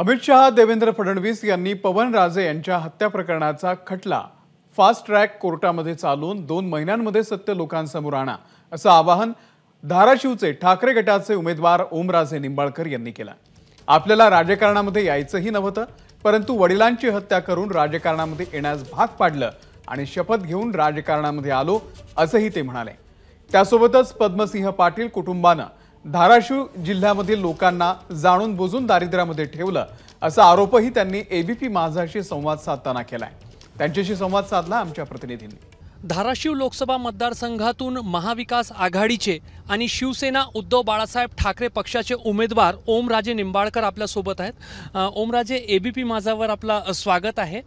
अमित शहा देवेंद्र फडणवीस यांनी पवन राजे यांच्या हत्या प्रकरणाचा खटला फास्ट ट्रॅक कोर्टामध्ये चालून दोन महिन्यांमध्ये सत्य लोकांसमोर आणा असं आवाहन धाराशिवचे ठाकरे गटाचे उमेदवार ओमराजे निंबाळकर यांनी केलं आपल्याला राजकारणामध्ये यायचंही नव्हतं परंतु वडिलांची हत्या करून राजकारणामध्ये येण्यास भाग पाडलं आणि शपथ घेऊन राजकारणामध्ये आलो असंही ते म्हणाले त्यासोबतच पद्मसिंह पाटील कुटुंबानं धाराशिव जिल्ह्यामधील लोकांना जाणून बुजून दारिद्र्यामध्ये ठेवलं असा आरोपही त्यांनी एबीपी माझाशी संवाद साधताना केलाय त्यांच्याशी संवाद साधला आमच्या प्रतिनिधींनी धाराशिव लोकसभा मतदारसंघातून महाविकास आघाडीचे आणि शिवसेना उद्धव बाळासाहेब ठाकरे पक्षाचे उमेदवार ओमराजे निंबाळकर आपल्यासोबत आहेत ओमराजे ए बी पी माझावर आपला स्वागत आहे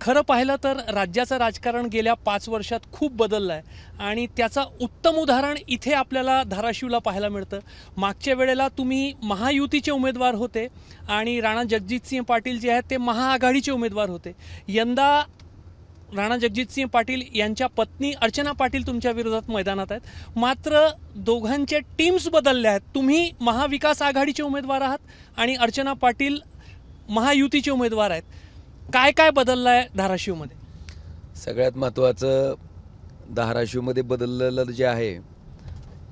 खरं पाहिलं तर राज्याचं राजकारण गेल्या पाच वर्षात खूप बदललं आहे आणि त्याचा उत्तम उदाहरण इथे आपल्याला धाराशिवला पाहायला मिळतं मागच्या वेळेला तुम्ही महायुतीचे उमेदवार होते आणि राणा जगजितसिंह पाटील जे आहेत ते महाआघाडीचे उमेदवार होते यंदा राणा जगजितसिंह पाटील यांच्या पत्नी अर्चना पाटील तुमच्या विरोधात मैदानात आहेत मात्र दोघांचे टीम्स बदलले आहेत तुम्ही महाविकास आघाडीचे उमेदवार आहात आणि अर्चना पाटील महायुतीचे उमेदवार आहेत काय काय बदललं आहे धाराशिवमध्ये सगळ्यात महत्त्वाचं धाराशिवमध्ये बदललेलं जे आहे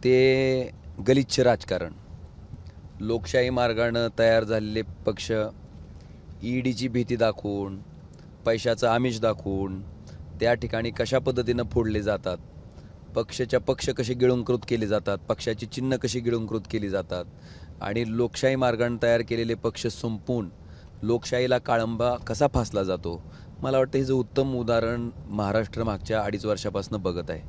ते गलिच्छ राजकारण लोकशाही मार्गानं तयार झालेले पक्ष ईडीची e भीती दाखवून पैशाचं आमिष दाखवून त्या ठिकाणी कशा पद्धतीनं फोडले जातात पक्षाच्या पक्ष कसे गिळंकृत केले जातात पक्षाची चिन्ह कशी गिळंकृत केली जातात आणि लोकशाही मार्गाने तयार केलेले पक्ष संपून लोकशाहीला काळंबा कसा फासला जातो मला वाटतं हे जे उत्तम उदाहरण महाराष्ट्र मागच्या अडीच वर्षापासून बघत आहे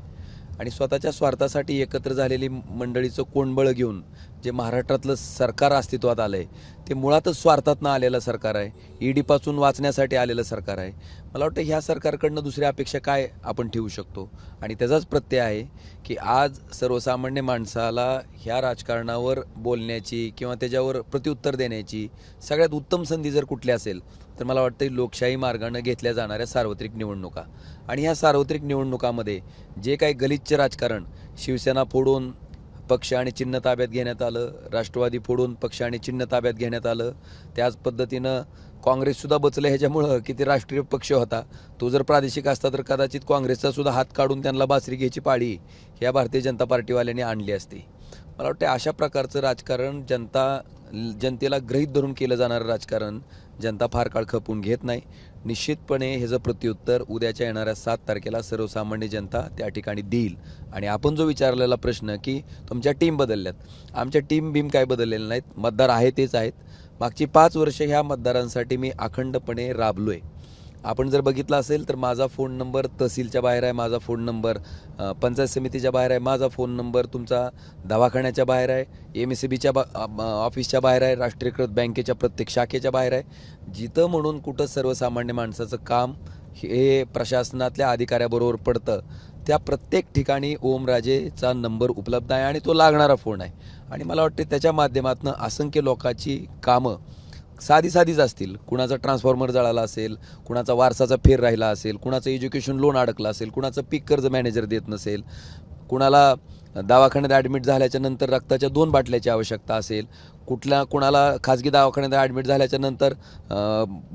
आणि स्वतःच्या स्वार्थासाठी एकत्र झालेली मंडळीचं कोंडबळ घेऊन जे महाराष्ट्रातलं सरकार अस्तित्वात आलं आहे ते मुळातच स्वार्थातनं आलेलं सरकार आहे ईडीपासून वाचण्यासाठी आलेलं सरकार आहे मला वाटतं ह्या सरकारकडनं दुसऱ्या अपेक्षा काय आपण ठेवू शकतो आणि त्याचाच प्रत्यय आहे की आज सर्वसामान्य माणसाला ह्या राजकारणावर बोलण्याची किंवा त्याच्यावर प्रत्युत्तर देण्याची सगळ्यात उत्तम संधी जर कुठली असेल तर मला वाटतं लोकशाही मार्गानं घेतल्या जाणाऱ्या सार्वत्रिक निवडणुका आणि ह्या सार्वत्रिक निवडणुकामध्ये जे काही गलिच्छ राजकारण शिवसेना फोडून पक्ष आणि चिन्ह ताब्यात घेण्यात आलं राष्ट्रवादी फोडून पक्ष आणि चिन्ह ताब्यात घेण्यात आलं त्याच पद्धतीनं काँग्रेससुद्धा बचलं ह्याच्यामुळं की ते राष्ट्रीय पक्ष होता तो जर प्रादेशिक असता तर कदाचित काँग्रेसचासुद्धा हात काढून त्यांना बासरी घ्यायची पाळी ह्या भारतीय जनता पार्टीवाल्यांनी आणली असती मला वाटतं अशा प्रकारचं राजकारण जनता जनतेला ग्रहित धरून केलं जाणारं राजकारण जनता फार काळ खपून घेत नाही निश्चितपणे ह्याचं प्रत्युत्तर उद्याच्या येणाऱ्या सात तारखेला सर्वसामान्य जनता त्या ठिकाणी देईल आणि आपण जो विचारलेला प्रश्न की तुमच्या टीम बदलल्यात आमच्या टीम बीम काय बदललेल्या नाहीत मतदार आहे तेच आहेत मागची पाच वर्ष ह्या मतदारांसाठी मी अखंडपणे राबलो आहे आपण जर बघितलं असेल तर माझा फोन नंबर तहसीलच्या बाहेर आहे माझा फोन नंबर पंचायत समितीच्या बाहेर आहे माझा फोन नंबर तुमचा दवाखान्याच्या बाहेर आहे एम एस सी e बीच्या बा ऑफिसच्या बाहेर आहे राष्ट्रीयकृत बँकेच्या प्रत्येक शाखेच्या बाहेर आहे जिथं म्हणून कुठं सर्वसामान्य माणसाचं काम हे प्रशासनातल्या अधिकाऱ्याबरोबर पडतं त्या प्रत्येक ठिकाणी ओमराजेचा नंबर उपलब्ध आहे आणि तो लागणारा फोन आहे आणि मला वाटते त्याच्या माध्यमातून असंख्य लोकांची कामं साधी साधीच असतील कुणाचा ट्रान्सफॉर्मर जळाला असेल कुणाचा वारसाचा फेर राहिला असेल कुणाचं एज्युकेशन लोन अडकलं असेल कुणाचं पीक कर्ज मॅनेजर देत नसेल कुणाला दवाखान्यात ॲडमिट झाल्याच्या नंतर रक्ताच्या दोन बाटल्याची आवश्यकता असेल कुठल्या कुणाला खाजगी दवाखान्यात ॲडमिट झाल्याच्यानंतर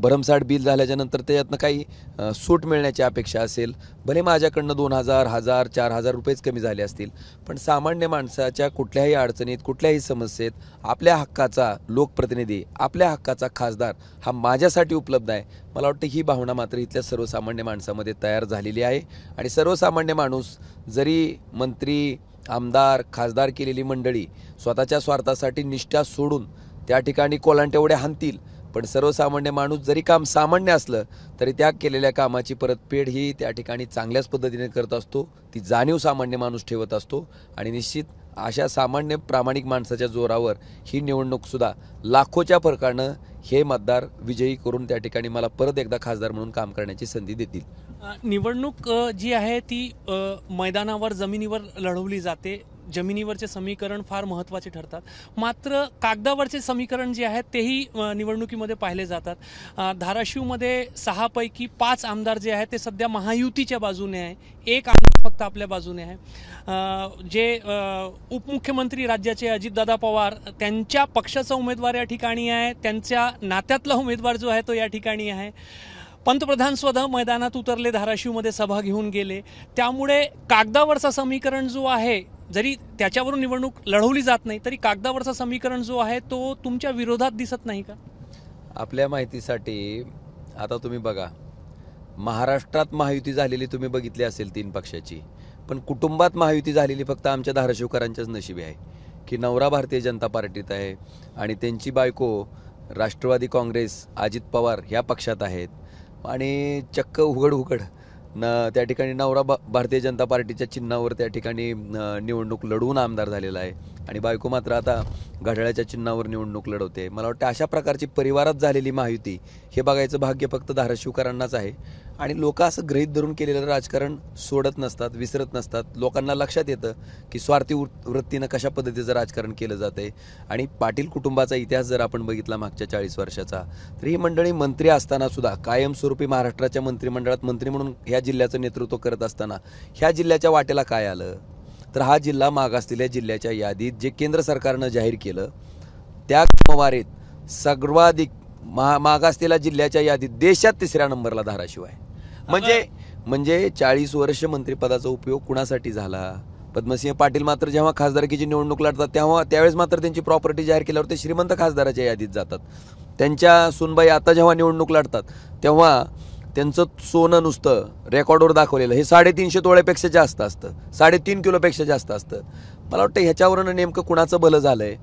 भरमसाठ बिल झाल्याच्यानंतर त्याच्यातनं काही सूट मिळण्याची अपेक्षा असेल भले माझ्याकडनं दोन हजार हजार चार हजार रुपयेच कमी झाले असतील पण सामान्य माणसाच्या कुठल्याही अडचणीत कुठल्याही समस्येत आपल्या हक्काचा लोकप्रतिनिधी आपल्या हक्काचा खासदार हा माझ्यासाठी उपलब्ध आहे मला वाटतं ही भावना मात्र इथल्या सर्वसामान्य माणसामध्ये तयार झालेली आहे आणि सर्वसामान्य माणूस जरी मंत्री आमदार खासदार केलेली मंडळी स्वतःच्या स्वार्थासाठी निष्ठा सोडून त्या ठिकाणी कोलांटेवडे हाणतील पण सर्वसामान्य माणूस जरी काम सामान्य असलं तरी त्या केलेल्या कामाची परतफेड ही त्या ठिकाणी चांगल्याच पद्धतीने करत असतो ती जाणीव सामान्य माणूस ठेवत असतो आणि निश्चित अशा सामान्य प्रामाणिक माणसाच्या जोरावर ही निवडणूकसुद्धा लाखोच्या फरकानं हे मतदार विजयी करून त्या ठिकाणी मला परत एकदा खासदार म्हणून काम करण्याची संधी देतील निवडणूक जी आहे ती मैदानावर जमिनीवर लढवली जाते जमिनीवरचे समीकरण फार महत्त्वाचे ठरतात मात्र कागदावरचे समीकरण जे आहेत तेही निवडणुकीमध्ये पाहिले जातात धाराशिवमध्ये सहापैकी पाच आमदार जे आहेत ते सध्या महायुतीच्या बाजूने आहे एक आमदार फक्त आपल्या बाजूने आहे जे उपमुख्यमंत्री राज्याचे अजितदादा पवार त्यांच्या पक्षाचा उमेदवार या ठिकाणी आहे त्यांच्या नात्यातला उमेदवार जो आहे तो या ठिकाणी आहे पंतप्रधान स्वतः मैदानात उतरले धाराशिवमध्ये सभा घेऊन गेले त्यामुळे कागदावरचा समीकरण जो आहे जरी त्याच्यावरून निवडणूक लढवली जात नाही तरी कागदावरचा समीकरण जो आहे तो तुमच्या विरोधात दिसत नाही का आपल्या माहितीसाठी आता तुम्ही बघा महाराष्ट्रात महायुती झालेली तुम्ही बघितली असेल तीन पक्षाची पण कुटुंबात महायुती झालेली फक्त आमच्या धाराशिवकरांच्याच नशिबी आहे की नवरा भारतीय जनता पार्टीत आहे आणि त्यांची बायको राष्ट्रवादी काँग्रेस अजित पवार ह्या पक्षात आहेत आणि चक्क उघड उघड न त्या ठिकाणी नवरा बा भारतीय जनता पार्टीच्या चिन्हावर त्या ठिकाणी निवडणूक लढवून आमदार झालेला आहे आणि बायको मात्र आता घड्याळ्याच्या चिन्हावर निवडणूक लढवते मला वाटतं अशा प्रकारची परिवारात झालेली माहिती हे बघायचं भाग्य फक्त धाराशिवकरांनाच आहे आणि लोक असं गृहित धरून केलेलं राजकारण सोडत नसतात विसरत नसतात लोकांना लक्षात येतं की स्वार्थी वृत्तीनं कशा पद्धतीचं राजकारण केलं जातं आहे आणि पाटील कुटुंबाचा इतिहास जर आपण बघितला मागच्या चाळीस वर्षाचा तर ही मंडळी मंत्री असतानासुद्धा कायमस्वरूपी महाराष्ट्राच्या मंत्रिमंडळात मंत्री म्हणून ह्या जिल्ह्याचं नेतृत्व करत असताना ह्या जिल्ह्याच्या वाटेला काय आलं तर हा जिल्हा मागासलेल्या जिल्ह्याच्या यादीत जे केंद्र सरकारनं जाहीर केलं त्या क्रमवारीत सर्वाधिक मा मागासलेल्या जिल्ह्याच्या यादीत देशात तिसऱ्या नंबरला धाराशिव म्हणजे म्हणजे चाळीस वर्ष मंत्रिपदाचा उपयोग कुणासाठी झाला पद्मसिंह पाटील मात्र जेव्हा खासदारकीची निवडणूक लढतात तेव्हा त्यावेळेस मात्र त्यांची प्रॉपर्टी जाहीर केल्यावर ते श्रीमंत खासदाराच्या यादीत जातात त्यांच्या सुनबाई आता जेव्हा निवडणूक लढतात तेव्हा त्यांचं सोनं नुसतं रेकॉर्डवर दाखवलेलं हे साडेतीनशे तोळ्यापेक्षा जास्त असतं साडेतीन किलोपेक्षा जास्त असतं मला वाटतं ह्याच्यावरनं नेमकं कुणाचं भलं झालं आहे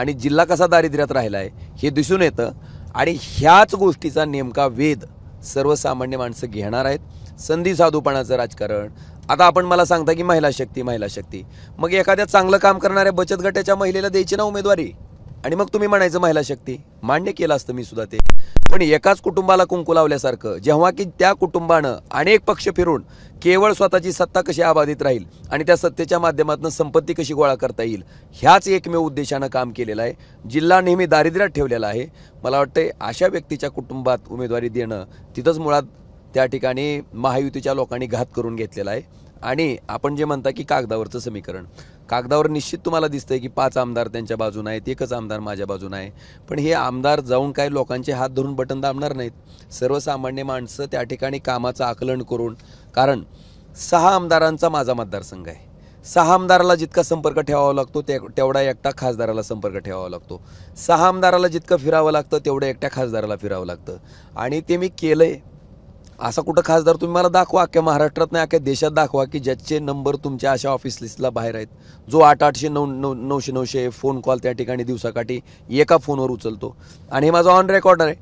आणि जिल्हा कसा दारिद्र्यात राहिला आहे हे दिसून येतं आणि ह्याच गोष्टीचा नेमका वेध सर्वसामान्य माणसं घेणार आहेत संधी साधूपणाचं राजकारण आता आपण मला सांगता की महिला शक्ती महिला शक्ती मग एखाद्या चांगलं काम करणाऱ्या बचत गटाच्या महिलेला द्यायची ना उमेदवारी आणि मग तुम्ही म्हणायचं महिला शक्ती मान्य केलं असतं मी सुद्धा ते पण एकाच कुटुंबाला कुंकू लावल्यासारखं जेव्हा की त्या कुटुंबानं अनेक पक्ष फिरून केवळ स्वतःची सत्ता कशी आबाधित राहील आणि त्या सत्तेच्या माध्यमातून संपत्ती कशी गोळा करता येईल ह्याच एकमेव उद्देशानं काम केलेलं आहे जिल्हा नेहमी दारिद्र्यात ठेवलेला आहे मला वाटतं अशा व्यक्तीच्या कुटुंबात उमेदवारी देणं तिथंच मुळात त्या ठिकाणी महायुतीच्या लोकांनी घात करून घेतलेला आहे आणि आपण जे म्हणता की कागदावरचं समीकरण कागदावर निश्चित तुम्हाला दिसतंय की पाच आमदार त्यांच्या बाजून आहेत एकच आमदार माझ्या बाजून आहे पण हे आमदार जाऊन काय लोकांचे हात धरून बटन दाबणार नाहीत सर्वसामान्य माणसं त्या ठिकाणी कामाचं आकलन करून कारण सहा आमदारांचा माझा मतदारसंघ आहे सहा आमदाराला जितका संपर्क ठेवावा लागतो ते तेवढा एकटा खासदाराला संपर्क ठेवावा लागतो सहा आमदाराला जितकं फिरावं लागतं तेवढं एकट्या खासदाराला फिरावं लागतं आणि ते मी केलं आहे असा कुठं खासदार तुम्ही मला दाखवा अख्ख्या महाराष्ट्रात नाही अख्ख्या देशात दाखवा की ज्याचे नंबर तुमच्या अशा ऑफिस लिस्टला बाहेर आहेत जो आठ आठशे नऊ नऊ नऊशे नऊशे फोन कॉल त्या ठिकाणी दिवसाकाठी एका फोनवर उचलतो आणि हे माझं ऑन रेकॉर्डर आहे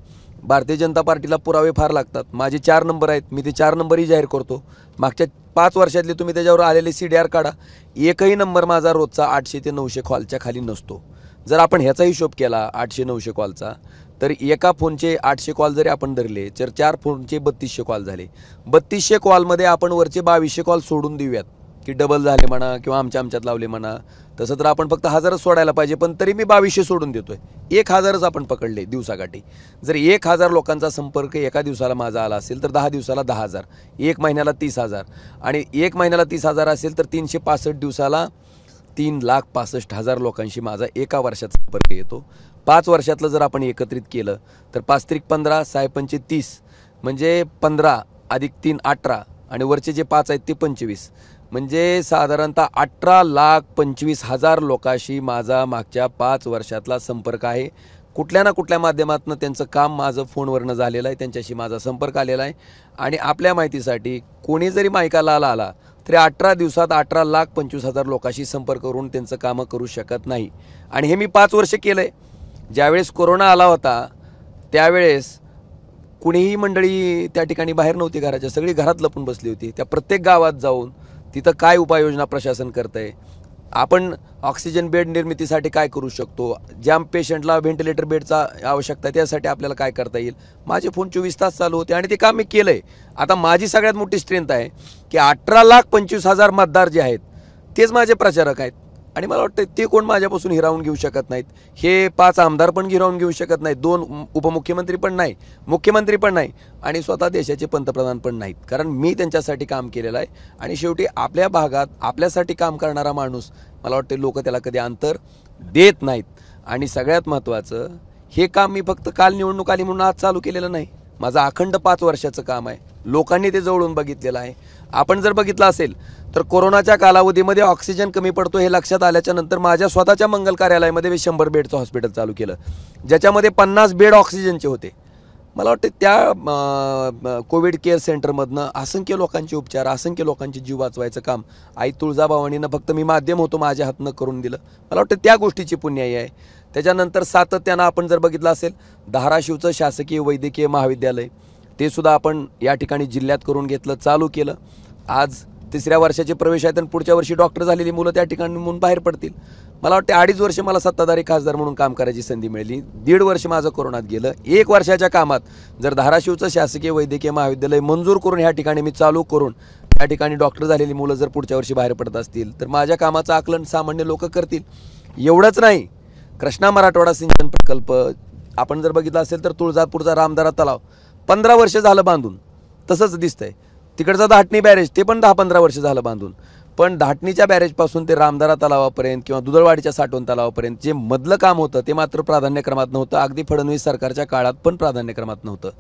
भारतीय जनता पार्टीला पुरावे फार लागतात माझे चार नंबर आहेत मी ते चार नंबरही जाहीर करतो मागच्या पाच वर्षातले तुम्ही त्याच्यावर आलेले सी डी आर काढा एकही नंबर माझा रोजचा आठशे ते नऊशे कॉलच्या खाली नसतो जर आपण ह्याचा हिशोब केला आठशे नऊशे कॉलचा तर एका फोनचे आठशे कॉल जरी आपण धरले तर चार फोनचे बत्तीसशे कॉल झाले बत्तीसशे कॉलमध्ये आपण वरचे बावीसशे कॉल सोडून देऊयात की डबल झाले म्हणा किंवा आमच्या आमच्यात लावले म्हणा तसं तर आपण फक्त हजारच सोडायला पाहिजे पण तरी मी बावीसशे सोडून देतो एक हजारच आपण पकडले दिवसाकाठी जर एक हजार लोकांचा संपर्क एका दिवसाला माझा आला असेल तर दहा दिवसाला दहा हजार एक महिन्याला तीस हजार आणि एक महिन्याला तीस हजार असेल तर तीनशे पासष्ट दिवसाला तीन लाख पासष्ट हजार लोकांशी माझा एका वर्षाचा संपर्क येतो पाच वर्षातलं जर आपण एकत्रित केलं तर पाच त्रिक पंधरा सायपंचे तीस म्हणजे पंधरा अधिक तीन अठरा आणि वरचे जे पाच आहेत ते पंचवीस म्हणजे साधारणतः अठरा लाख पंचवीस हजार लोकांशी माझा मागच्या पाच वर्षातला संपर्क आहे कुठल्या ना कुठल्या माध्यमातून त्यांचं काम माझं फोनवरनं झालेलं आहे त्यांच्याशी माझा संपर्क आलेला आहे आणि आपल्या माहितीसाठी कोणी जरी मायकाला आला आला तरी अठरा दिवसात अठरा लाख पंचवीस हजार लोकांशी संपर्क करून त्यांचं कामं करू शकत नाही आणि हे मी पाच वर्ष केलं आहे ज्यावेळेस कोरोना आला होता त्यावेळेस कुणीही मंडळी त्या ठिकाणी बाहेर नव्हती घराच्या सगळी घरात लपून बसली होती त्या प्रत्येक गावात जाऊन तिथं काय उपाययोजना प्रशासन करत आहे आपण ऑक्सिजन बेड निर्मितीसाठी काय करू शकतो ज्या पेशंटला व्हेंटिलेटर बेडचा आवश्यकता त्यासाठी आपल्याला काय करता येईल माझे फोन चोवीस तास चालू होते आणि ते काम मी केलं आहे आता माझी सगळ्यात मोठी स्ट्रेंथ आहे की अठरा लाख पंचवीस हजार मतदार जे आहेत तेच माझे प्रचारक आहेत आणि मला वाटतं ते कोण माझ्यापासून हिरावून घेऊ शकत नाहीत हे पाच आमदार पण हिरावून घेऊ शकत नाहीत दोन उपमुख्यमंत्री पण नाही मुख्यमंत्री पण नाही आणि स्वतः देशाचे पंतप्रधान पण नाहीत कारण मी त्यांच्यासाठी काम केलेलं आहे आणि शेवटी आपल्या भागात आपल्यासाठी काम करणारा माणूस मला वाटतं लोक त्याला कधी अंतर देत नाहीत आणि सगळ्यात महत्त्वाचं हे काम मी फक्त काल निवडणूक आली म्हणून आज चालू केलेलं नाही माझं अखंड पाच वर्षाचं काम आहे लोकांनी ते जवळून बघितलेलं आहे आपण जर बघितलं असेल तर कोरोनाच्या कालावधीमध्ये ऑक्सिजन कमी पडतो हे लक्षात आल्याच्या नंतर माझ्या स्वतःच्या मंगल कार्यालयामध्ये मी शंभर बेडचं हॉस्पिटल चालू केलं ज्याच्यामध्ये पन्नास बेड ऑक्सिजनचे होते मला वाटते त्या कोविड केअर सेंटरमधनं असंख्य लोकांचे उपचार असंख्य लोकांचे जीव वाचवायचं काम आई तुळजाभवानीनं फक्त मी माध्यम होतो माझ्या हातनं करून दिलं मला वाटतं त्या गोष्टीची पुण्याई आहे त्याच्यानंतर सातत्यानं आपण जर बघितलं असेल धाराशिवचं शासकीय वैद्यकीय महाविद्यालय ते सुद्धा आपण या ठिकाणी जिल्ह्यात करून घेतलं चालू केलं आज तिसऱ्या वर्षाचे प्रवेश आहेत आणि पुढच्या वर्षी डॉक्टर झालेली मुलं त्या ठिकाणी बाहेर पडतील मला वाटते अडीच वर्ष मला सत्ताधारी खासदार म्हणून काम करायची संधी मिळाली दीड वर्ष माझं कोरोनात गेलं एक वर्षाच्या कामात जर धाराशिवचं शासकीय वैद्यकीय महाविद्यालय मंजूर करून ह्या ठिकाणी मी चालू करून त्या ठिकाणी डॉक्टर झालेली मुलं जर पुढच्या वर्षी बाहेर पडत असतील तर माझ्या कामाचं आकलन सामान्य लोक करतील एवढंच नाही कृष्णा मराठवाडा सिंचन प्रकल्प आपण जर बघितलं असेल तर तुळजापूरचा रामदारा तलाव पंधरा वर्ष झालं बांधून तसंच दिसतंय तिकडचं धाटणी बॅरेज ते पण दहा पंधरा वर्ष झालं बांधून पण धाटणीच्या बॅरेजपासून ते रामदारा तलावापर्यंत किंवा दुधळवाडीच्या साठवण तलावापर्यंत जे मधलं काम होतं ते मात्र प्राधान्यक्रमात नव्हतं अगदी फडणवीस सरकारच्या काळात पण प्राधान्यक्रमात नव्हतं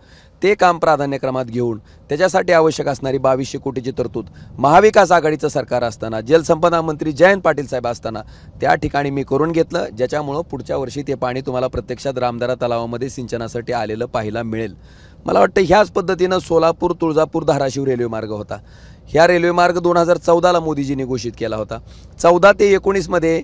ते काम प्राधान्यक्रमात घेऊन त्याच्यासाठी आवश्यक असणारी बावीसशे कोटीची तरतूद महाविकास आघाडीचं सरकार असताना जलसंपदा मंत्री जयंत पाटील साहेब असताना त्या ठिकाणी मी करून घेतलं ज्याच्यामुळं पुढच्या वर्षी ते पाणी तुम्हाला प्रत्यक्षात रामदारा तलावामध्ये सिंचनासाठी आलेलं पाहायला मिळेल मला वाटतं ह्याच पद्धतीनं सोलापूर तुळजापूर धाराशिव रेल्वेमार्ग होता ह्या रेल्वेमार्ग दोन हजार चौदाला मोदीजींनी घोषित केला होता चौदा ते एकोणीसमध्ये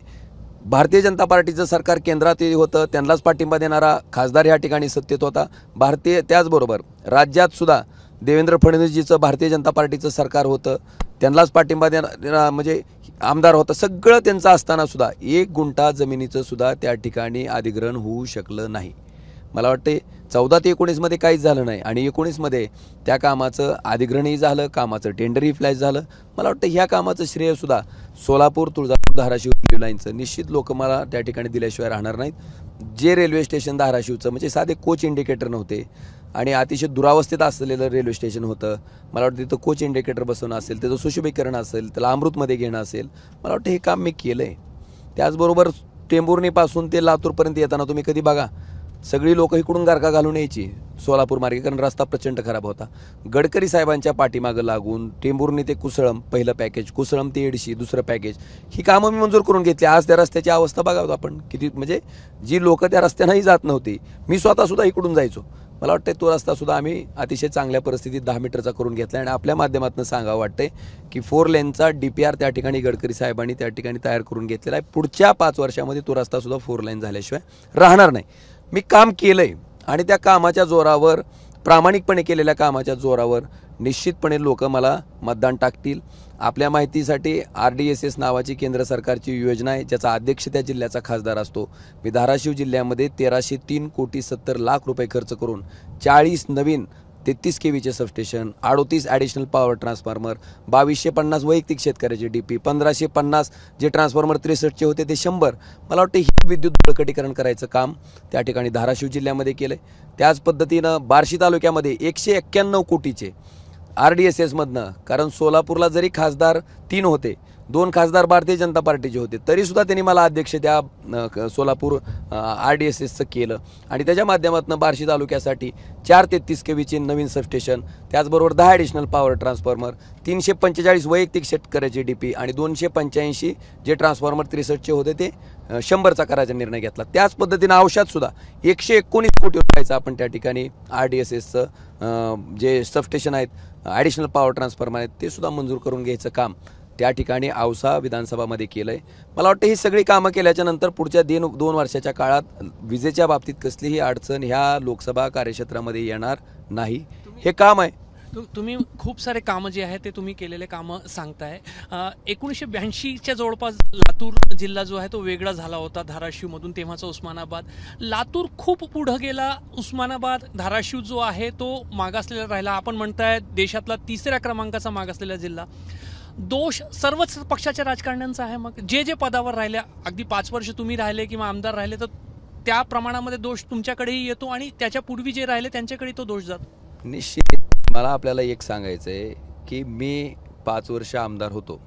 भारतीय जनता पार्टीचं सरकार केंद्रात होतं त्यांनाच पाठिंबा देणारा खासदार ह्या ठिकाणी सत्तेत होता भारतीय त्याचबरोबर राज्यातसुद्धा देवेंद्र फडणवीसजीचं भारतीय जनता पार्टीचं सरकार होतं त्यांनाच पाठिंबा देणार म्हणजे आमदार होता सगळं त्यांचं असतानासुद्धा एक गुंठा जमिनीचं सुद्धा त्या ठिकाणी अधिग्रहण होऊ शकलं नाही मला वाटते चौदा ते एकोणीसमध्ये काहीच झालं नाही आणि एकोणीसमध्ये त्या कामाचं अधिग्रहणही झालं कामाचं टेंडरही फ्लॅश झालं मला वाटतं ह्या कामाचं श्रेयसुद्धा सोलापूर तुळजापूर धाराशिव रेल्वे लाईनचं निश्चित लोक मला त्या ठिकाणी दिल्याशिवाय राहणार नाहीत जे रेल्वे स्टेशन धाराशिवचं म्हणजे साधे कोच इंडिकेटर नव्हते आणि अतिशय दुरावस्थेत असलेलं रेल्वे स्टेशन होतं मला वाटतं तिथं कोच इंडिकेटर बसवणं असेल त्याचं सुशोभीकरण असेल त्याला अमृतमध्ये घेणं असेल मला वाटतं हे काम मी केलं त्याचबरोबर टेंबुर्णीपासून ते लातूरपर्यंत येताना तुम्ही कधी बघा सगळी लोक इकडून गारका घालून यायची सोलापूर मार्गे कारण रस्ता प्रचंड खराब होता गडकरी साहेबांच्या पाठीमागं लागून टेंभुर्णी ते कुसळम पहिलं पॅकेज कुसळम ते एडशी दुसरं पॅकेज ही कामं मी मंजूर करून घेतली आज त्या रस्त्याची अवस्था बघावं आपण किती म्हणजे जी लोक त्या रस्त्यानंही जात नव्हती मी स्वतःसुद्धा इकडून जायचो मला वाटतं तो रस्तासुद्धा आम्ही अतिशय चांगल्या परिस्थितीत दहा मीटरचा करून घेतला आणि आपल्या माध्यमातून सांगावं वाटतंय की फोर लेनचा डी पी आर त्या ठिकाणी गडकरी साहेबांनी त्या ठिकाणी तयार करून घेतलेला आहे पुढच्या पाच वर्षामध्ये तो रस्तासुद्धा फोर लेन झाल्याशिवाय राहणार नाही मी काम केलं आहे आणि त्या कामाच्या जोरावर प्रामाणिकपणे केलेल्या कामाच्या जोरावर निश्चितपणे लोक मला मतदान टाकतील आपल्या माहितीसाठी आर डी एस एस नावाची केंद्र सरकारची योजना आहे ज्याचा अध्यक्ष त्या जिल्ह्याचा खासदार असतो मी धाराशिव जिल्ह्यामध्ये तेराशे तीन कोटी सत्तर लाख रुपये खर्च करून चाळीस नवीन तेहतीस के व्हीचे सबस्टेशन अडोतीस ॲडिशनल पॉवर ट्रान्सफॉर्मर बावीसशे पन्नास वैयक्तिक शेतकऱ्याचे डी पी पंधराशे पन्नास जे ट्रान्सफॉर्मर त्रेसष्टचे होते ते शंभर मला वाटतं हे विद्युत बळकटीकरण करायचं काम त्या ठिकाणी धाराशिव जिल्ह्यामध्ये केलं आहे त्याच पद्धतीनं बार्शी तालुक्यामध्ये एकशे एक्क्याण्णव कोटीचे आर डी एस एसमधनं कारण सोलापूरला जरी खासदार तीन होते दोन खासदार भारतीय जनता पार्टीचे होते तरीसुद्धा त्यांनी मला अध्यक्ष त्या सोलापूर आर डी एस एसचं केलं आणि त्याच्या माध्यमातून बार्शी तालुक्यासाठी चार तीस केवीचे नवीन सबस्टेशन त्याचबरोबर दहा ॲडिशनल पॉवर ट्रान्सफॉर्मर तीनशे पंचेचाळीस वैयक्तिक शेतकऱ्याचे डी पी आणि दोनशे पंच्याऐंशी जे ट्रान्सफॉर्मर त्रेसष्टचे होते ते शंभरचा करायचा निर्णय घेतला त्याच पद्धतीनं औषधसुद्धा एकशे एकोणीस कोटी रुपयाचं आपण त्या ठिकाणी आर डी एस एसचं जे सबस्टेशन आहेत ॲडिशनल पॉवर ट्रान्सफॉर्मर आहेत ते सुद्धा मंजूर करून घ्यायचं काम त्या ठिकाणी आवसा विधानसभामध्ये केलं आहे मला वाटतं ही सगळी कामं केल्याच्यानंतर पुढच्या दिन दोन वर्षाच्या काळात विजेच्या बाबतीत कसलीही अडचण ह्या लोकसभा कार्यक्षेत्रामध्ये येणार नाही हे काम आहे तुम्ही खूप सारे कामं जे आहे ते तुम्ही केलेले कामं सांगताय एकोणीसशे ब्याऐंशीच्या जवळपास लातूर जिल्हा जो आहे तो वेगळा झाला होता धाराशिवमधून तेव्हाचा उस्मानाबाद लातूर खूप पुढं गेला उस्मानाबाद धाराशिव जो आहे तो मागासलेला राहिला आपण म्हणताय देशातला तिसऱ्या क्रमांकाचा मागासलेला जिल्हा दोष सर्वच पक्षाच्या राजकारण्यांचा आहे मग जे जे पदावर राहिले अगदी पाच वर्ष तुम्ही राहिले किंवा आमदार राहिले तर त्या प्रमाणामध्ये दोष तुमच्याकडेही येतो आणि त्याच्या पूर्वी जे राहिले त्यांच्याकडे तो दोष जातो निश्चित मला आपल्याला एक सांगायचं आहे की मी पाच वर्ष आमदार होतो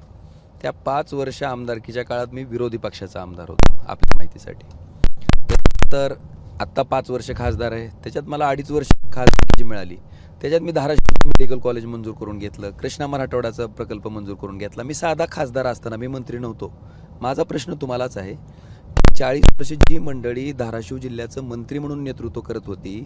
त्या पाच वर्ष आमदारकीच्या काळात मी विरोधी पक्षाचा आमदार होतो आपल्या माहितीसाठी तर आत्ता पाच वर्ष खासदार आहे त्याच्यात मला अडीच वर्ष खासदारकी मिळाली त्याच्यात मी धाराशिव मेडिकल कॉलेज मंजूर करून घेतलं कृष्णा मराठवाड्याचा प्रकल्प मंजूर करून घेतला मी साधा खासदार असताना मी मंत्री नव्हतो माझा प्रश्न तुम्हालाच आहे चाळीस वर्ष जी मंडळी धाराशिव जिल्ह्याचं मंत्री म्हणून नेतृत्व करत होती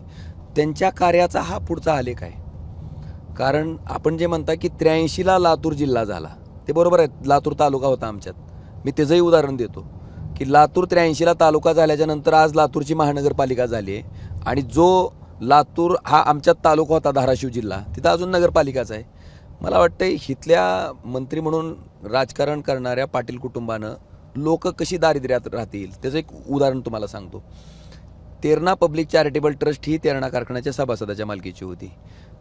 त्यांच्या कार्याचा हा पुढचा आलेख आहे कारण आपण जे म्हणता की त्र्याऐंशीला लातूर जिल्हा झाला ते बरोबर आहे लातूर तालुका होता आमच्यात मी त्याचंही उदाहरण देतो की लातूर त्र्याऐंशीला तालुका झाल्याच्या नंतर आज लातूरची महानगरपालिका झाली आहे आणि जो लातूर हा आमच्यात तालुका होता धाराशिव जिल्हा तिथं अजून नगरपालिकाच आहे मला वाटतं इथल्या मंत्री म्हणून राजकारण करणाऱ्या पाटील कुटुंबानं लोक कशी दारिद्र्यात राहतील त्याचं एक उदाहरण तुम्हाला सांगतो तेरणा पब्लिक चॅरिटेबल ट्रस्ट ही तेरणा कारखान्याच्या सभासदाच्या मालकीची होती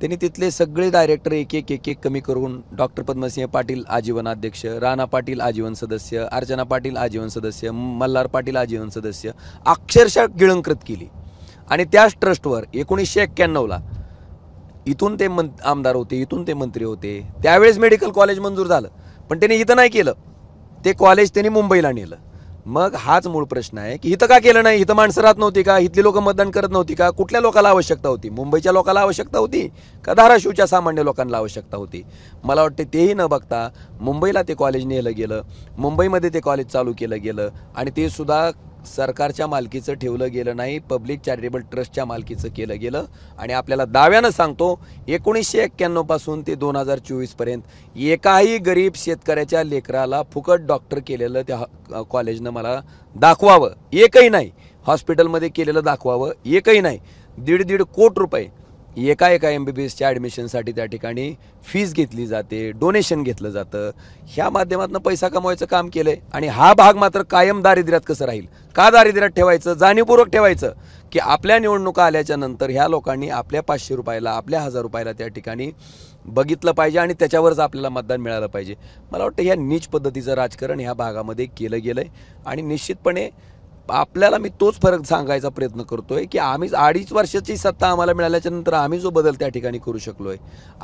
त्यांनी तिथले सगळे डायरेक्टर एक एक एक एक कमी करून डॉक्टर पद्मसिंह पाटील आजीवन अध्यक्ष राणा पाटील आजीवन सदस्य अर्चना पाटील आजीवन सदस्य मल्हार पाटील आजीवन सदस्य अक्षरशः गिळंकृत केली आणि त्याच ट्रस्टवर एकोणीसशे एक्क्याण्णवला इथून ते मं आमदार होते इथून ते मंत्री होते त्यावेळेस मेडिकल कॉलेज मंजूर झालं पण त्यांनी इथं नाही केलं ते कॉलेज त्यांनी मुंबईला नेलं मग हाच मूळ प्रश्न आहे की इथं का केलं नाही इथं माणसं राहत नव्हती का इथली लोकं मतदान करत नव्हती का कुठल्या लोकाला आवश्यकता होती मुंबईच्या लोकाला आवश्यकता होती का धाराशिवच्या सामान्य लोकांना आवश्यकता होती मला वाटते तेही न बघता मुंबईला ते कॉलेज नेलं गेलं मुंबईमध्ये ते कॉलेज चालू केलं गेलं आणि ते सुद्धा सरकारच्या मालकीचं ठेवलं गेलं नाही पब्लिक चॅरिटेबल ट्रस्टच्या मालकीचं केलं गेलं आणि आपल्याला दाव्यानं सांगतो एकोणीसशे एक्क्याण्णवपासून ते दोन हजार चोवीसपर्यंत एकाही गरीब शेतकऱ्याच्या लेकराला फुकट डॉक्टर केलेलं त्या कॉलेजनं मला दाखवावं एकही नाही हॉस्पिटलमध्ये केलेलं दाखवावं एकही नाही दीड दीड कोट रुपये एका एका एम बी बी एसच्या ॲडमिशनसाठी त्या ठिकाणी फीज घेतली जाते डोनेशन घेतलं जातं ह्या माध्यमातून पैसा कमवायचं काम केलं आहे आणि हा भाग मात्र कायम दारिद्र्यात कसं राहील का दारिद्र्यात ठेवायचं जाणीवपूर्वक ठेवायचं की आपल्या निवडणुका आल्याच्या नंतर ह्या लोकांनी आपल्या पाचशे रुपयाला आपल्या हजार रुपयाला त्या ठिकाणी बघितलं पाहिजे आणि त्याच्यावरच आपल्याला मतदान मिळालं पाहिजे मला वाटतं ह्या नीच पद्धतीचं राजकारण ह्या भागामध्ये केलं गेलं आहे आणि निश्चितपणे आपल्याला मी तोच फरक सांगायचा प्रयत्न करतोय की आम्ही अडीच वर्षाची सत्ता आम्हाला मिळाल्याच्या नंतर आम्ही जो बदल त्या ठिकाणी करू शकलो आहे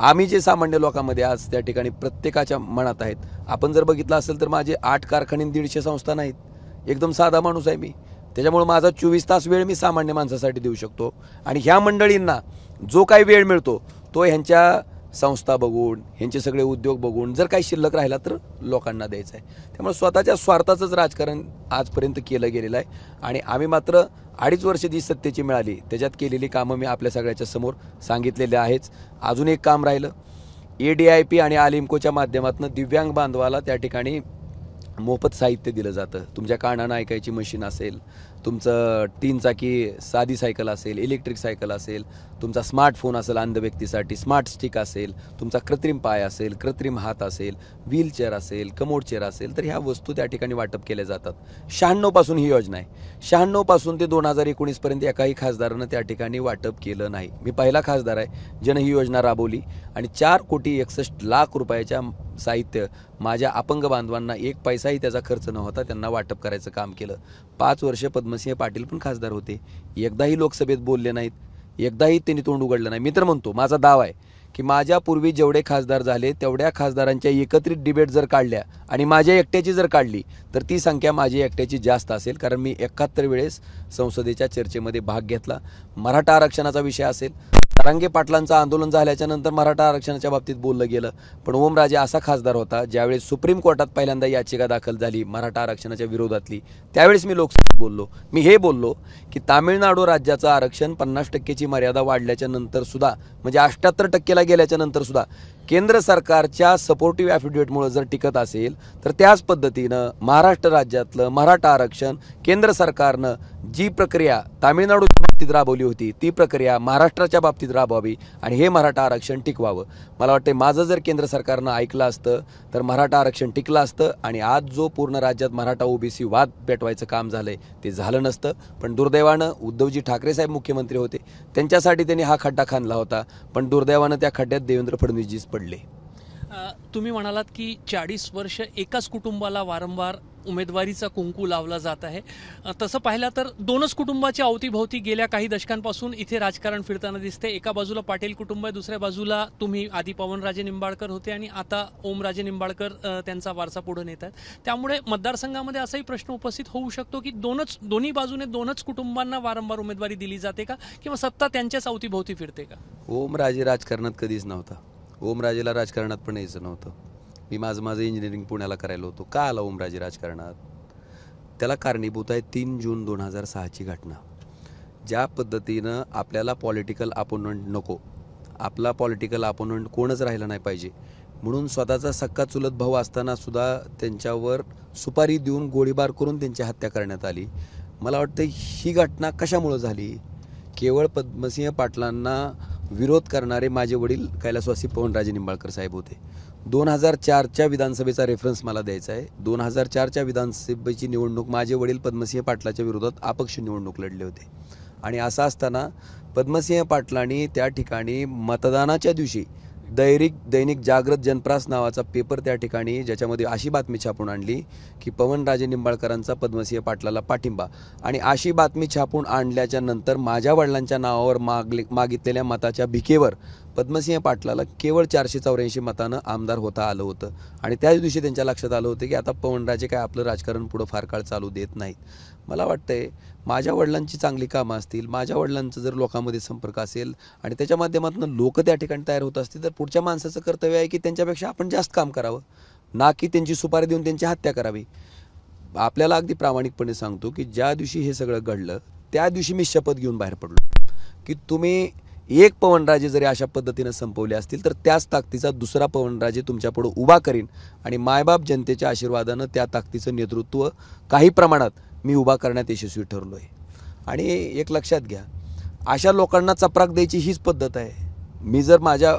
आम्ही जे सामान्य लोकांमध्ये आज त्या ठिकाणी प्रत्येकाच्या मनात आहेत आपण जर बघितलं असेल तर माझे आठ कारखाने दीडशे संस्था नाहीत एकदम साधा माणूस आहे मी त्याच्यामुळे माझा चोवीस तास वेळ मी सामान्य माणसासाठी देऊ शकतो आणि ह्या मंडळींना जो काही वेळ मिळतो तो ह्यांच्या संस्था बघून ह्यांचे सगळे उद्योग बघून जर काही शिल्लक राहिला तर लोकांना द्यायचं आहे त्यामुळे स्वतःच्या स्वार्थाचंच राजकारण आजपर्यंत केलं गेलेलं आहे आणि आम्ही मात्र अडीच वर्ष जी सत्तेची मिळाली त्याच्यात केलेली कामं मी आपल्या सगळ्याच्या समोर सांगितलेले आहेच अजून एक काम राहिलं ए डी आय पी आणि आलिमकोच्या माध्यमातून दिव्यांग बांधवाला त्या ठिकाणी मोफत साहित्य दिलं जातं तुमच्या कानानं ऐकायची मशीन असेल तुमचं तीन चाकी साधी सायकल असेल इलेक्ट्रिक सायकल असेल तुमचा स्मार्टफोन असेल अंध व्यक्तीसाठी स्मार्ट स्टिक असेल तुमचा कृत्रिम पाय असेल कृत्रिम हात असेल व्हीलचेअर असेल कमोड चेअर असेल तर ह्या वस्तू त्या ठिकाणी वाटप केल्या जातात शहाण्णवपासून ही योजना आहे शहाण्णवपासून ते दोन हजार एकोणीसपर्यंत एकाही खासदारानं त्या ठिकाणी वाटप केलं नाही मी पहिला खासदार आहे ज्यानं ही योजना राबवली आणि चार कोटी एकसष्ट लाख रुपयाच्या साहित्य माझ्या अपंग बांधवांना एक पैसाही त्याचा खर्च न होता त्यांना वाटप करायचं काम केलं पाच वर्ष पद्म पद्मसिंह पाटील पण खासदार होते एकदाही लोकसभेत बोलले नाहीत एकदाही त्यांनी तोंड उघडलं नाही मी तर म्हणतो माझा दावा आहे की माझ्यापूर्वी जेवढे खासदार झाले तेवढ्या खासदारांच्या एकत्रित डिबेट जर काढल्या आणि माझ्या एकट्याची जर काढली तर ती संख्या माझी एकट्याची जास्त असेल कारण मी एकाहत्तर वेळेस संसदेच्या चर्चेमध्ये भाग घेतला मराठा आरक्षणाचा विषय असेल तरंगे पाटलांचं आंदोलन झाल्याच्यानंतर मराठा आरक्षणाच्या बाबतीत बोललं गेलं पण ओमराजे असा खासदार होता ज्यावेळेस सुप्रीम कोर्टात पहिल्यांदा याचिका दाखल झाली मराठा आरक्षणाच्या विरोधातली त्यावेळेस मी लोकसभेत बोललो मी हे बोललो की तामिळनाडू राज्याचं आरक्षण पन्नास टक्केची मर्यादा वाढल्याच्या नंतर सुद्धा म्हणजे अष्ट्याहत्तर टक्केला गेल्याच्या नंतर सुद्धा केंद्र सरकारच्या सपोर्टिव्ह ॲफिडेविटमुळं जर टिकत असेल तर त्याच पद्धतीनं महाराष्ट्र राज्यातलं मराठा आरक्षण केंद्र सरकारनं जी प्रक्रिया तामिळनाडू बाबतीत राबवली होती ती प्रक्रिया महाराष्ट्राच्या बाबतीत राबवावी आणि हे मराठा आरक्षण टिकवावं मला वाटते माझं जर केंद्र सरकारनं ऐकलं असतं तर मराठा आरक्षण टिकलं असतं आणि आज जो पूर्ण राज्यात मराठा ओबीसी वाद पेटवायचं काम झालं ते झालं नसतं पण दुर्दैवानं उद्धवजी ठाकरे साहेब मुख्यमंत्री होते त्यांच्यासाठी त्यांनी हा खड्डा खाणला होता पण दुर्दैवानं त्या खड्ड्यात देवेंद्र फडणवीसजीच पडले तुम्ही म्हणालात की चाळीस वर्ष एकाच कुटुंबाला वारंवार उमेदवारीचा कुंकू लावला जात आहे तसं पाहिलं तर दोनच कुटुंबाच्या अवतीभोवती गेल्या काही दशकांपासून इथे राजकारण फिरताना दिसते एका बाजूला पाटील कुटुंब आहे दुसऱ्या बाजूला तुम्ही आधी पवनराजे निंबाळकर होते आणि आता ओमराजे निंबाळकर त्यांचा वारसा पुढे नेत आहेत त्यामुळे मतदारसंघामध्ये असाही प्रश्न उपस्थित होऊ शकतो की दोनच दोन्ही बाजूने दोनच कुटुंबांना वारंवार उमेदवारी दिली जाते का किंवा सत्ता त्यांच्याच अवतीभोवती फिरते का ओमराजे राजकारणात कधीच नव्हता ओमराजेला राजकारणात पण यायचं नव्हतं मी माझं माझं इंजिनिअरिंग पुण्याला करायला होतो का आला ओमराजे राजकारणात त्याला कारणीभूत आहे तीन जून दोन हजार सहाची घटना ज्या पद्धतीनं आपल्याला पॉलिटिकल अपोनंट नको आपला पॉलिटिकल अपोनंट कोणच राहिला नाही पाहिजे म्हणून स्वतःचा सक्का चुलत भाऊ असताना सुद्धा त्यांच्यावर सुपारी देऊन गोळीबार करून त्यांची हत्या करण्यात आली मला वाटतं ही घटना कशामुळं झाली केवळ पद्मसिंह पाटलांना विरोध करणारे माझे वडील कैलासवासी पवनराजे निंबाळकर साहेब होते दोन हजार चारच्या विधानसभेचा रेफरन्स मला द्यायचा आहे दोन हजार चारच्या विधानसभेची निवडणूक माझे वडील पद्मसिंह पाटलाच्या विरोधात अपक्ष निवडणूक लढले होते आणि असं असताना पद्मसिंह पाटलांनी त्या ठिकाणी मतदानाच्या दिवशी दैनिक दैनिक जागृत जनप्रास नावाचा पेपर त्या ठिकाणी ज्याच्यामध्ये अशी बातमी छापून आणली की पवनराजे निंबाळकरांचा पद्मसिंह पाटलाला पाठिंबा आणि अशी बातमी छापून आणल्याच्या नंतर माझ्या वडिलांच्या नावावर मागले मागितलेल्या मताच्या भिकेवर पद्मसिंह पाटलाला केवळ चारशे चौऱ्याऐंशी मतानं आमदार होता आलं होतं आणि त्याच दिवशी त्यांच्या लक्षात आलं होतं की आता पवनराजे काय आपलं राजकारण पुढं फार काळ चालू देत नाहीत मला आहे माझ्या वडिलांची चांगली कामं असतील माझ्या वडिलांचं जर लोकांमध्ये संपर्क असेल आणि त्याच्या माध्यमातून लोक त्या ठिकाणी तयार होत असतील तर पुढच्या माणसाचं कर्तव्य आहे की त्यांच्यापेक्षा आपण जास्त काम करावं ना की त्यांची सुपारी देऊन त्यांची हत्या करावी आपल्याला अगदी प्रामाणिकपणे सांगतो की ज्या दिवशी हे सगळं घडलं त्या दिवशी मी शपथ घेऊन बाहेर पडलो की तुम्ही एक पवनराजे जरी अशा पद्धतीनं संपवले असतील तर त्याच ताकदीचा दुसरा पवनराजे तुमच्यापुढं उभा करीन आणि मायबाप जनतेच्या आशीर्वादानं त्या ताकदीचं नेतृत्व काही प्रमाणात मी उभा करण्यात यशस्वी ठरलो आहे आणि एक लक्षात घ्या अशा लोकांना चपराक द्यायची हीच पद्धत आहे मी जर माझ्या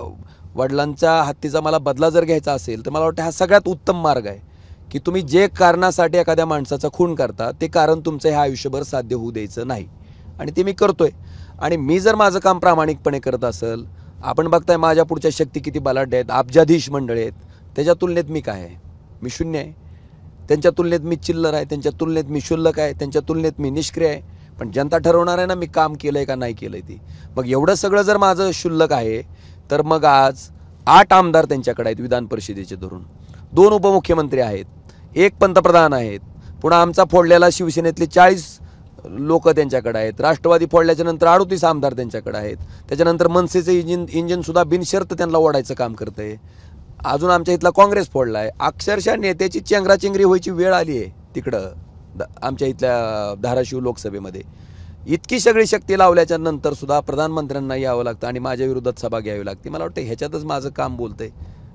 वडिलांच्या हत्तीचा मला बदला जर घ्यायचा असेल तर मला वाटतं हा सगळ्यात उत्तम मार्ग आहे की तुम्ही जे कारणासाठी एखाद्या माणसाचा खून करता ते कारण तुमचं हे आयुष्यभर साध्य होऊ द्यायचं नाही आणि ते मी करतो आहे आणि मी जर माझं काम प्रामाणिकपणे करत असेल आपण बघताय माझ्या पुढच्या शक्ती किती बलाढ्य आहेत आपजाधीश मंडळ आहेत त्याच्या तुलनेत मी काय आहे मी शून्य आहे त्यांच्या तुलनेत मी चिल्लर आहे त्यांच्या तुलनेत मी शुल्लक आहे त्यांच्या तुलनेत मी निष्क्रिय आहे पण जनता ठरवणार आहे ना मी काम केलं आहे का नाही केलं आहे ते मग एवढं सगळं जर माझं शुल्लक आहे तर मग आज आठ आमदार त्यांच्याकडे आहेत विधान परिषदेचे धरून दोन उपमुख्यमंत्री आहेत एक पंतप्रधान आहेत पुन्हा आमचा फोडलेला शिवसेनेतले चाळीस लोक त्यांच्याकडे आहेत राष्ट्रवादी फोडल्याच्या नंतर अडोतीस आमदार त्यांच्याकडे आहेत त्याच्यानंतर मनसेचं इंजिन इंजिनसुद्धा बिनशर्त त्यांना ओढायचं काम करतं आहे अजून आमच्या इथला काँग्रेस फोडलाय अक्षरशः नेत्याची चेंगराचेंगरी व्हायची वेळ आली आहे तिकडं आमच्या इथल्या धाराशिव लोकसभेमध्ये इतकी सगळी शक्ती लावल्याच्या नंतर सुद्धा प्रधानमंत्र्यांना यावं लागतं आणि माझ्या विरोधात सभा घ्यावी लागते मला वाटतं ह्याच्यातच माझं काम बोलतंय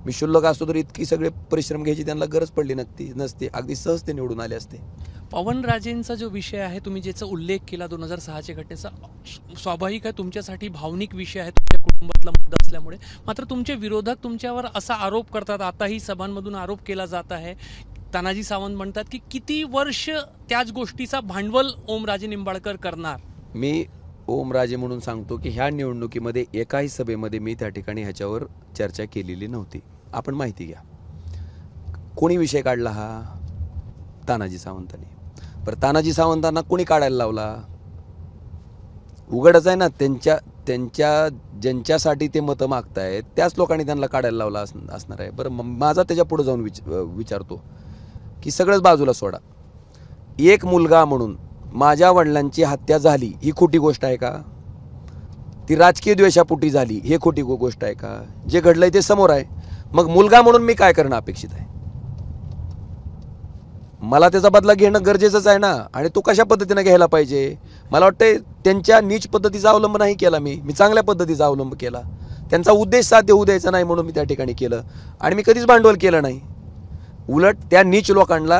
मी शुल्लक असतो तर इतकी सगळे परिश्रम घ्यायची त्यांना गरज पडली नक्ती नसते अगदी सहज ते निवडून आले असते पवनराजेंचा जो विषय आहे तुम्ही ज्याचा उल्लेख केला दोन हजार सहाच्या घटनेचा स्वाभाविक आहे तुमच्यासाठी भावनिक विषय आहे तुमच्या कुटुंबातला मुद्दा असल्यामुळे मात्र तुमचे विरोधक तुमच्यावर असा आरोप करतात आताही सभांमधून आरोप केला जात आहे तानाजी सावंत म्हणतात की किती वर्ष त्याच गोष्टीचा भांडवल ओमराजे निंबाळकर करणार मी ओमराजे म्हणून सांगतो की ह्या निवडणुकीमध्ये एकाही सभेमध्ये मी त्या ठिकाणी ह्याच्यावर चर्चा केलेली नव्हती आपण माहिती घ्या कोणी विषय काढला हा तानाजी सावंतांनी बरं तानाजी सावंतांना कोणी काढायला लावला उघडच आहे ना त्यांच्या त्यांच्या ज्यांच्यासाठी ते मतं मागतायत त्याच लोकांनी त्यांना काढायला लावला असं असणार आहे बरं माझा त्याच्या जाऊन विच विचारतो की सगळंच बाजूला सोडा एक मुलगा म्हणून माझ्या वडिलांची हत्या झाली ही खोटी गोष्ट आहे का ती राजकीय द्वेषापोटी झाली हे खोटी गोष्ट आहे का जे घडलं ते समोर आहे मग मुलगा म्हणून मी काय करणं अपेक्षित आहे मला त्याचा बदला घेणं गरजेचंच आहे ना आणि तो कशा पद्धतीनं घ्यायला पाहिजे मला वाटतं त्यांच्या नीच पद्धतीचा अवलंब नाही केला मी मी चांगल्या पद्धतीचा अवलंब केला त्यांचा उद्देश साध्य होऊ द्यायचा नाही म्हणून मी त्या ठिकाणी केलं आणि मी कधीच भांडवल केलं नाही उलट त्या नीच लोकांना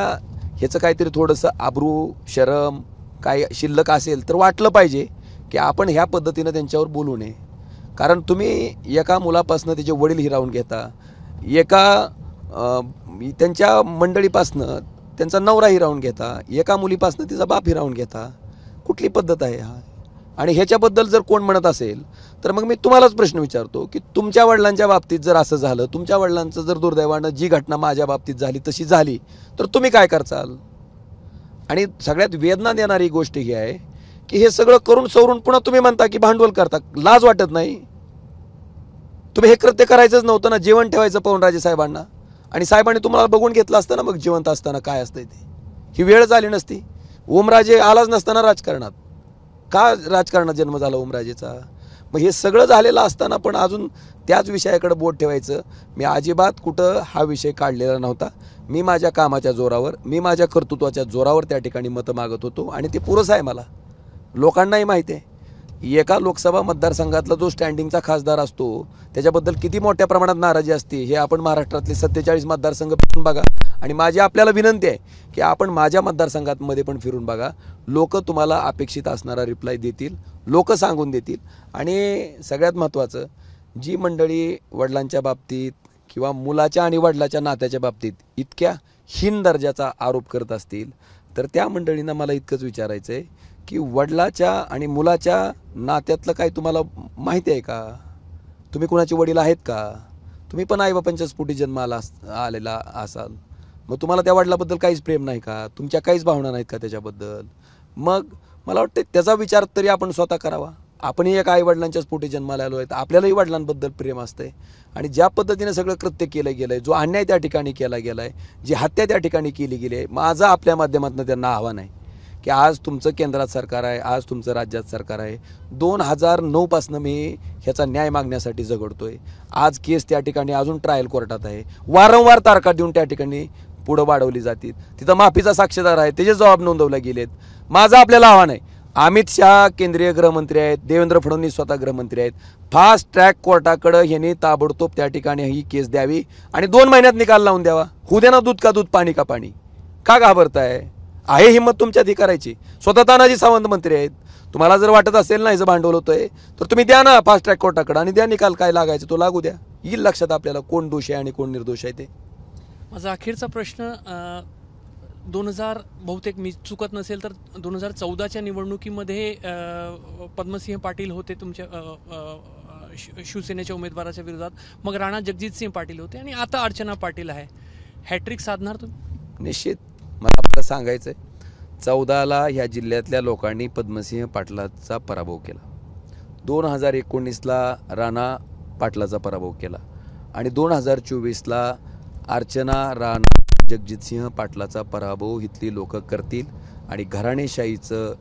ह्याचं काहीतरी थोडंसं आबरू शरम काय शिल्लक असेल तर वाटलं पाहिजे की आपण ह्या पद्धतीनं त्यांच्यावर बोलू नये कारण तुम्ही एका मुलापासून त्याचे वडील हिरावून घेता एका त्यांच्या मंडळीपासनं त्यांचा नवरा हिरावून घेता एका मुलीपासनं तिचा बाप हिरावून घेता कुठली पद्धत आहे हा आणि ह्याच्याबद्दल जर कोण म्हणत असेल तर मग मी तुम्हालाच प्रश्न विचारतो की तुमच्या वडिलांच्या बाबतीत जर असं झालं तुमच्या वडिलांचं जर दुर्दैवानं जी घटना माझ्या बाबतीत झाली तशी झाली तर तुम्ही काय करचाल आणि सगळ्यात वेदना देणारी गोष्ट ही आहे की हे सगळं करून सवरून पुन्हा तुम्ही म्हणता की भांडवल करता लाज वाटत नाही तुम्ही हे कृत्य करायचंच नव्हतं ना जेवण ठेवायचं पवनराजे साहेबांना आणि साहेबांनी तुम्हाला बघून घेतलं असतं ना मग जिवंत असताना काय असतं ते ही वेळ झाली नसती ओमराजे आलाच नसताना राजकारणात का राजकारणात जन्म झाला ओमराजेचा मग हे सगळं झालेलं असताना पण अजून त्याच विषयाकडे बोट ठेवायचं मी अजिबात कुठं हा विषय काढलेला नव्हता मी माझ्या कामाच्या जोरावर मी माझ्या कर्तृत्वाच्या जोरावर त्या ठिकाणी मतं मागत होतो आणि ते पुरस आहे मला लोकांनाही माहिती आहे एका लोकसभा मतदारसंघातला जो स्टँडिंगचा खासदार असतो त्याच्याबद्दल किती मोठ्या प्रमाणात नाराजी असते हे आपण महाराष्ट्रातले सत्तेचाळीस मतदारसंघ फिरून बघा आणि माझी आपल्याला विनंती आहे की आपण माझ्या मतदारसंघामध्ये पण फिरून बघा लोक तुम्हाला अपेक्षित असणारा रिप्लाय देतील लोक सांगून देतील आणि सगळ्यात महत्त्वाचं जी मंडळी वडिलांच्या बाबतीत किंवा मुलाच्या आणि वडिलाच्या नात्याच्या बाबतीत इतक्या हीन दर्जाचा आरोप करत असतील तर त्या मंडळींना मला इतकंच विचारायचं आहे की वडिलाच्या आणि मुलाच्या नात्यातलं काय तुम्हाला माहिती आहे का तुम्ही कुणाचे वडील आहेत का तुम्ही पण आईबापांच्याच पोटी जन्माला आलेला असाल मग तुम्हाला त्या वडिलाबद्दल काहीच प्रेम नाही का तुमच्या काहीच भावना नाहीत का त्याच्याबद्दल मग मला वाटते त्याचा विचार तरी आपण स्वतः करावा आपणही एका वडिलांच्याच पोटी जन्माला आलो आहेत आपल्यालाही वडिलांबद्दल प्रेम असते आणि ज्या पद्धतीने सगळं कृत्य केलं गेलं आहे जो अन्याय त्या ठिकाणी केला गेला आहे जी हत्या त्या ठिकाणी केली गेली आहे माझं आपल्या माध्यमातून त्यांना आव्हान आहे की आज तुमचं केंद्रात सरकार आहे आज तुमचं राज्यात सरकार आहे दोन हजार नऊपासनं मी ह्याचा न्याय मागण्यासाठी झगडतोय आज केस त्या ठिकाणी अजून ट्रायल कोर्टात आहे वारंवार तारखा देऊन त्या ठिकाणी पुढं वाढवली जातील तिथं माफीचा साक्षीदार आहे त्याचे जबाब नोंदवले गेलेत माझं आपल्याला आव्हान आहे अमित शहा केंद्रीय गृहमंत्री आहेत देवेंद्र फडणवीस स्वतः गृहमंत्री आहेत फास्ट ट्रॅक कोर्टाकडं ह्याने ताबडतोब त्या ठिकाणी ही केस द्यावी आणि दोन महिन्यात निकाल लावून द्यावा ना दूध का दूध पाणी का पाणी का घाबरताय आहे हिंमत तुमच्या आधी करायची स्वतः तानाजी सावंत मंत्री आहेत तुम्हाला जर वाटत असेल ना याचं भांडवल होतंय तर तुम्ही द्या ना फास्ट ट्रॅक कोर्टाकडे आणि द्या निकाल काय लागायचं तो लागू द्या येईल लक्षात आपल्याला कोण दोषी आहे आणि कोण निर्दोष आहे ते माझा अखेरचा प्रश्न दोन हजार बहुतेक मी चुकत नसेल तर दोन हजार चौदाच्या निवडणुकीमध्ये पद्मसिंह पाटील होते तुमच्या शिवसेनेच्या उमेदवाराच्या विरोधात मग राणा जगजितसिंह पाटील होते आणि आता अर्चना पाटील आहे हॅट्रिक साधणार तुम्ही निश्चित मला आपलं सांगायचं आहे चौदाला ह्या जिल्ह्यातल्या लोकांनी पद्मसिंह पाटलाचा पराभव केला दोन हजार एकोणीसला राणा पाटलाचा पराभव केला आणि दोन हजार चोवीसला अर्चना राणा जगजितसिंह पाटलाचा पराभव इथली लोकं करतील आणि घराणेशाहीचं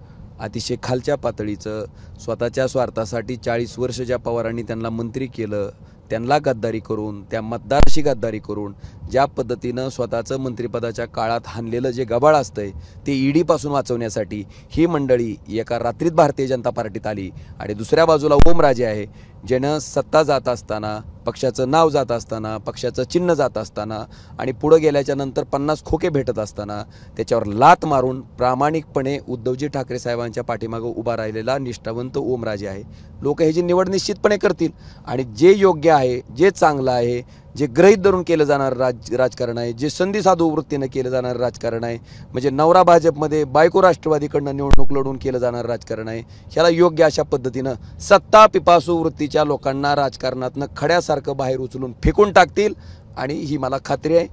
अतिशय खालच्या पातळीचं स्वतःच्या स्वार्थासाठी चाळीस वर्ष ज्या पवारांनी त्यांना मंत्री केलं त्यांना गद्दारी करून त्या मतदारशी गद्दारी करून ज्या पद्धतीनं स्वतःचं मंत्रिपदाच्या काळात हाणलेलं जे गबाळ आहे ते ईडीपासून e वाचवण्यासाठी ही मंडळी एका रात्रीत भारतीय जनता पार्टीत आली आणि दुसऱ्या बाजूला ओमराजे आहे ज्यानं सत्ता जात असताना पक्षाचं नाव जात असताना पक्षाचं चिन्ह जात असताना आणि पुढं गेल्याच्या नंतर पन्नास खोके भेटत असताना त्याच्यावर लात मारून प्रामाणिकपणे उद्धवजी ठाकरे साहेबांच्या पाठीमागं उभा राहिलेला निष्ठावंत ओमराजे आहे लोक ह्याची निवड निश्चितपणे करतील आणि जे योग्य आहे जे चांगलं आहे जे ग्रहित धरून केलं जाणारं राज राजकारण आहे जे संधी साधू वृत्तीनं केलं जाणारं राजकारण आहे म्हणजे नवरा भाजपमध्ये बायको राष्ट्रवादीकडनं निवडणूक लढून केलं जाणारं राजकारण आहे ह्याला योग्य अशा पद्धतीनं सत्ता पिपासू वृत्तीच्या लोकांना राजकारणातनं खड्यासारखं बाहेर उचलून फेकून टाकतील आणि ही मला खात्री आहे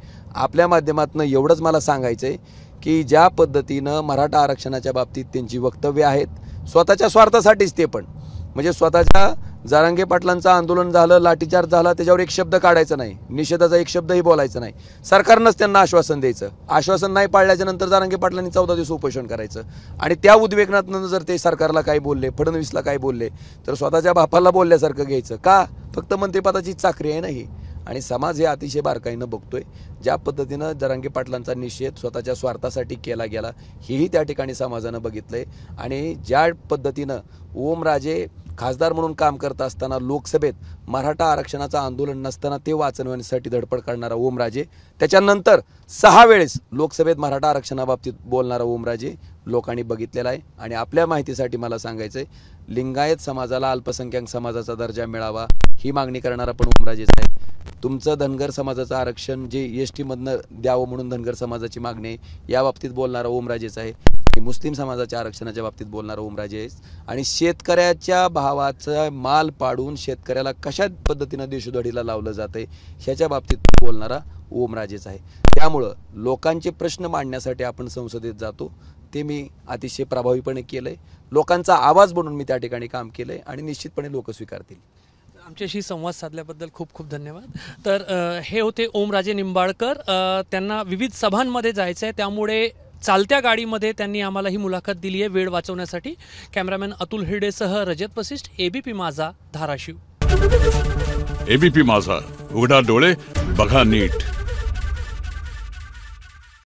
आपल्या माध्यमातनं एवढंच मला सांगायचं आहे की ज्या पद्धतीनं मराठा आरक्षणाच्या बाबतीत त्यांची वक्तव्य आहेत स्वतःच्या स्वार्थासाठीच ते पण म्हणजे स्वतःच्या जारांगे पाटलांचं आंदोलन झालं लाठीचार्ज झाला त्याच्यावर एक शब्द काढायचा नाही निषेधाचा एक शब्दही बोलायचा नाही सरकारनंच त्यांना आश्वासन द्यायचं आश्वासन नाही पाळल्याच्या नंतर जारांगे पाटलांनी चौदा दिवस उपोषण करायचं आणि त्या उद्वेगनातनं जर ते सरकारला काय बोलले फडणवीसला काय बोलले तर स्वतःच्या बापाला बोलल्यासारखं घ्यायचं का फक्त मंत्रिपदाची चाकरी आहे नाही आणि समाज हे अतिशय बारकाईनं बघतोय ज्या पद्धतीनं जरांगे पाटलांचा निषेध स्वतःच्या स्वार्थासाठी केला गेला हेही त्या ठिकाणी समाजानं बघितलं आहे आणि ज्या पद्धतीनं ओमराजे खासदार म्हणून काम करत असताना लोकसभेत मराठा आरक्षणाचं आंदोलन नसताना ते वाचवण्यासाठी धडपड करणारा ओमराजे त्याच्यानंतर सहा वेळेस लोकसभेत मराठा आरक्षणाबाबतीत बोलणारा ओमराजे लोकांनी बघितलेला आहे आणि आपल्या माहितीसाठी मला सांगायचं आहे लिंगायत समाजाला अल्पसंख्याक समाजाचा दर्जा मिळावा ही मागणी करणारा पण ओमराजेचा आहे तुमचं धनगर समाजाचं आरक्षण जे एस e टीमधनं द्यावं म्हणून धनगर समाजाची मागणी आहे या बाबतीत बोलणारा ओमराजेच आहे आणि मुस्लिम समाजाच्या आरक्षणाच्या बाबतीत बोलणारा ओमराजे आहे आणि शेतकऱ्याच्या भावाचा माल पाडून शेतकऱ्याला कशा पद्धतीनं देशोधडीला लावलं जातं आहे ह्याच्या बाबतीत बोलणारा ओमराजेच आहे त्यामुळं लोकांचे प्रश्न मांडण्यासाठी आपण संसदेत जातो ते मी अतिशय प्रभावीपणे केलं आहे लोकांचा आवाज म्हणून मी त्या ठिकाणी काम केलं आहे आणि निश्चितपणे लोक स्वीकारतील आमच्याशी संवाद साधल्याबद्दल खूप खूप धन्यवाद तर हे होते ओमराजे निंबाळकर त्यांना विविध सभांमध्ये जायचं आहे त्यामुळे चालत्या गाडीमध्ये त्यांनी आम्हाला ही मुलाखत दिली आहे वेळ वाचवण्यासाठी कॅमेरामॅन अतुल हिरडेसह रजत वसिष्ठ एबीपी माझा धाराशिव एबीपी माझा उघडा डोळे बघा नीट